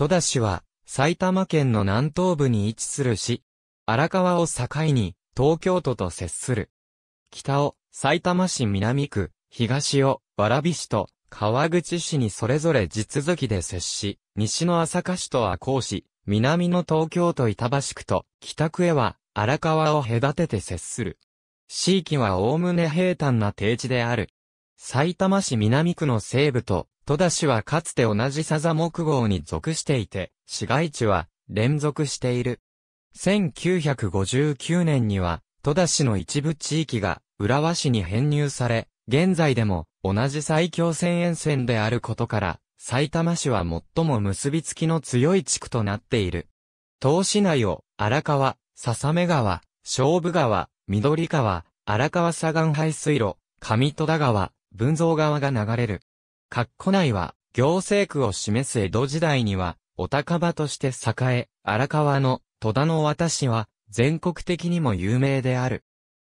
戸田市は、埼玉県の南東部に位置する市、荒川を境に、東京都と接する。北を、埼玉市南区、東を、蕨市と、川口市にそれぞれ地続きで接し、西の朝霞市とこう市、南の東京都板橋区と、北区へは、荒川を隔てて接する。地域は概ね平坦な定地である。埼玉市南区の西部と戸田市はかつて同じサザ木号に属していて、市街地は連続している。1959年には、戸田市の一部地域が浦和市に編入され、現在でも同じ埼京線沿線であることから、埼玉市は最も結びつきの強い地区となっている。東市内を荒川、笹目川、勝負川、緑川、荒川左岸排水路、上戸田川、文蔵川が流れる。括弧内は、行政区を示す江戸時代には、お高場として栄え、荒川の戸田の渡しは、全国的にも有名である。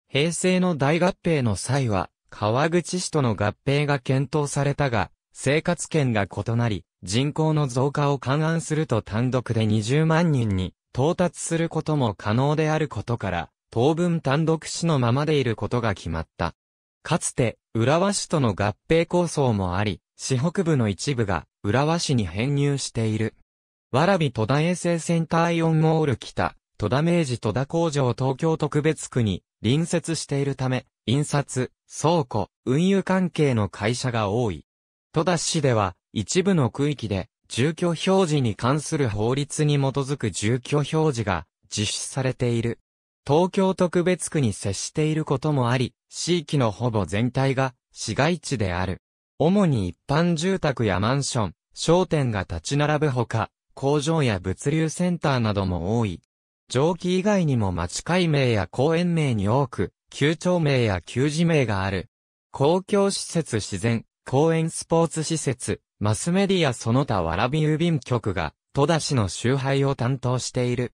平成の大合併の際は、川口市との合併が検討されたが、生活圏が異なり、人口の増加を勘案すると単独で20万人に到達することも可能であることから、当分単独市のままでいることが決まった。かつて、浦和市との合併構想もあり、市北部の一部が浦和市に編入している。わらび戸田衛生センターイオンモール北、戸田明治戸田工場東京特別区に隣接しているため、印刷、倉庫、運輸関係の会社が多い。戸田市では、一部の区域で、住居表示に関する法律に基づく住居表示が実施されている。東京特別区に接していることもあり、地域のほぼ全体が市街地である。主に一般住宅やマンション、商店が立ち並ぶほか、工場や物流センターなども多い。蒸気以外にも町会名や公園名に多く、旧町名や旧字名がある。公共施設自然、公園スポーツ施設、マスメディアその他蕨郵便局が、戸田市の集配を担当している。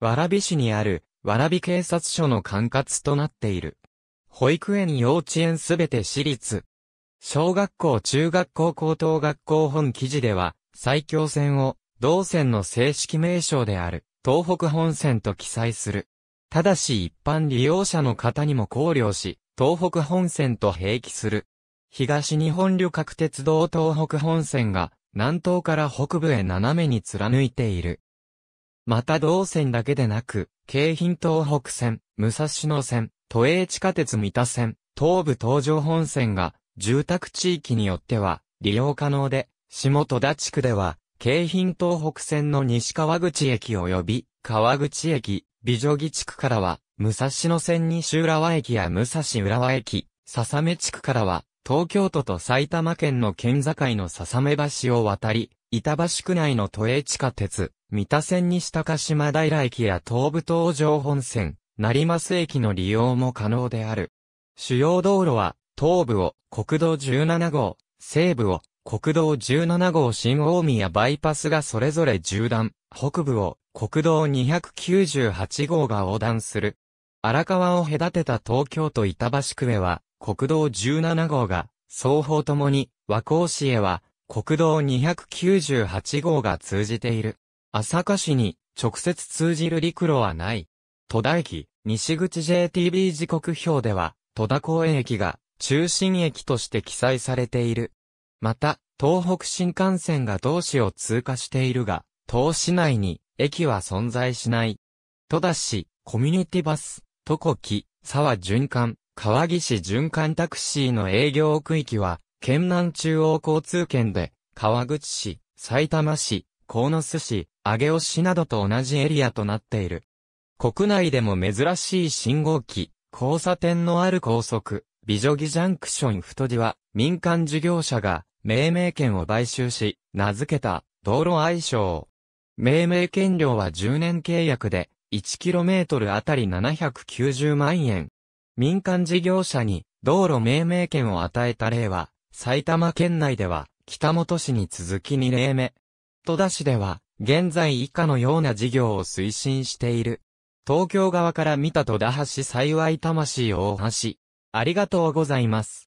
蕨市にあるわらび警察署の管轄となっている。保育園幼稚園すべて私立。小学校中学校高等学校本記事では、埼京線を、同線の正式名称である、東北本線と記載する。ただし一般利用者の方にも考慮し、東北本線と併記する。東日本旅客鉄道東北本線が、南東から北部へ斜めに貫いている。また同線だけでなく、京浜東北線、武蔵野線、都営地下鉄三田線、東武東上本線が、住宅地域によっては、利用可能で、下戸田地区では、京浜東北線の西川口駅及び、川口駅、美女木地区からは、武蔵野線西浦和駅や武蔵浦和駅、笹目地区からは、東京都と埼玉県の県境の笹目橋を渡り、板橋区内の都営地下鉄、三田線に下鹿島平駅や東武東上本線、成増駅の利用も可能である。主要道路は、東部を国道17号、西部を国道17号新大宮バイパスがそれぞれ縦断、北部を国道298号が横断する。荒川を隔てた東京都板橋区へは、国道17号が、双方ともに、和光市へは、国道298号が通じている。朝霞市に直接通じる陸路はない。戸田駅、西口 JTB 時刻表では、戸田公園駅が中心駅として記載されている。また、東北新幹線が同市を通過しているが、東市内に駅は存在しない。戸田市、コミュニティバス、古木、沢循環、川岸循環タクシーの営業区域は、県南中央交通圏で、川口市、埼玉市、鴻巣市、上尾市などと同じエリアとなっている。国内でも珍しい信号機、交差点のある高速、美女木ジャンクション太りは、民間事業者が、命名権を買収し、名付けた、道路愛称。命名権料は10年契約で、1km あたり790万円。民間事業者に道路命名権を与えた例は、埼玉県内では、北本市に続き2例目、戸田市では、現在以下のような事業を推進している。東京側から見た戸田橋幸い魂大橋。ありがとうございます。